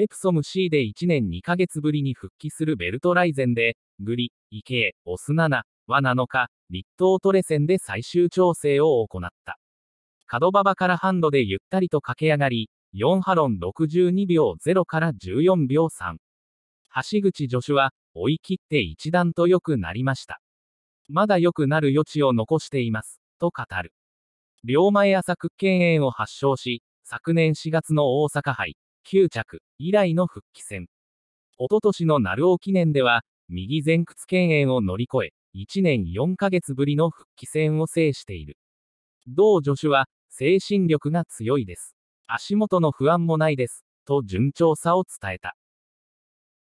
エプソム C で1年2ヶ月ぶりに復帰するベルトライゼンで、グリ、池エ、オスナナは7日、立東トレセンで最終調整を行った。角馬場からハンドでゆったりと駆け上がり、4ハロン62秒0から14秒3。橋口助手は、追い切って一段と良くなりました。まだ良くなる余地を残しています、と語る。両前朝屈腱炎を発症し、昨年4月の大阪杯、9着以来の復帰戦。おととしの鳴尾記念では、右前屈犬炎を乗り越え、1年4ヶ月ぶりの復帰戦を制している。同助手は、精神力が強いです。足元の不安もないです、と順調さを伝えた。